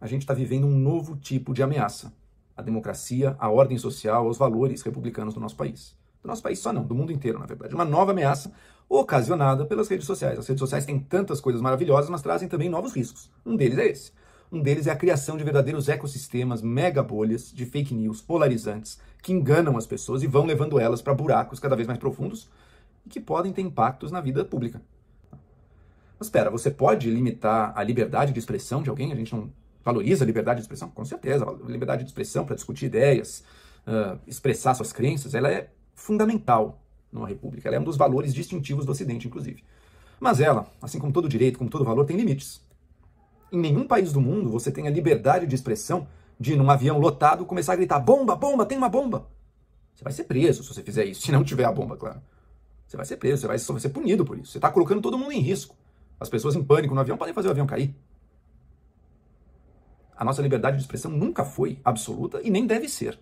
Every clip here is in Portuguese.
a gente está vivendo um novo tipo de ameaça à democracia, à ordem social, aos valores republicanos do nosso país. Do nosso país só não, do mundo inteiro, na verdade. Uma nova ameaça ocasionada pelas redes sociais. As redes sociais têm tantas coisas maravilhosas, mas trazem também novos riscos. Um deles é esse. Um deles é a criação de verdadeiros ecossistemas, mega bolhas de fake news polarizantes que enganam as pessoas e vão levando elas para buracos cada vez mais profundos e que podem ter impactos na vida pública. Mas espera, você pode limitar a liberdade de expressão de alguém? A gente não Valoriza a liberdade de expressão? Com certeza, a liberdade de expressão para discutir ideias, uh, expressar suas crenças, ela é fundamental numa república. Ela é um dos valores distintivos do Ocidente, inclusive. Mas ela, assim como todo direito, como todo valor, tem limites. Em nenhum país do mundo você tem a liberdade de expressão de, num avião lotado, começar a gritar: bomba, bomba, tem uma bomba. Você vai ser preso se você fizer isso, se não tiver a bomba, claro. Você vai ser preso, você vai ser punido por isso. Você está colocando todo mundo em risco. As pessoas em pânico no avião podem fazer o avião cair. A nossa liberdade de expressão nunca foi absoluta e nem deve ser.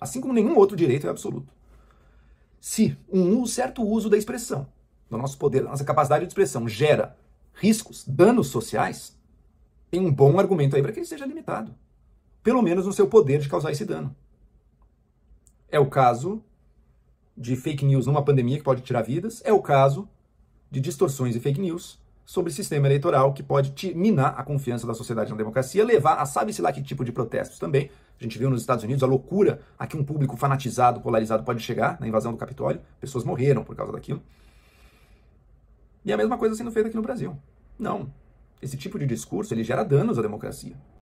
Assim como nenhum outro direito é absoluto. Se um certo uso da expressão, do nosso poder, da nossa capacidade de expressão, gera riscos, danos sociais, tem um bom argumento aí para que ele seja limitado. Pelo menos no seu poder de causar esse dano. É o caso de fake news numa pandemia que pode tirar vidas, é o caso de distorções e fake news sobre o sistema eleitoral que pode minar a confiança da sociedade na democracia, levar a sabe-se lá que tipo de protestos também. A gente viu nos Estados Unidos a loucura a que um público fanatizado, polarizado pode chegar na invasão do Capitólio. Pessoas morreram por causa daquilo. E é a mesma coisa sendo feita aqui no Brasil. Não. Esse tipo de discurso ele gera danos à democracia.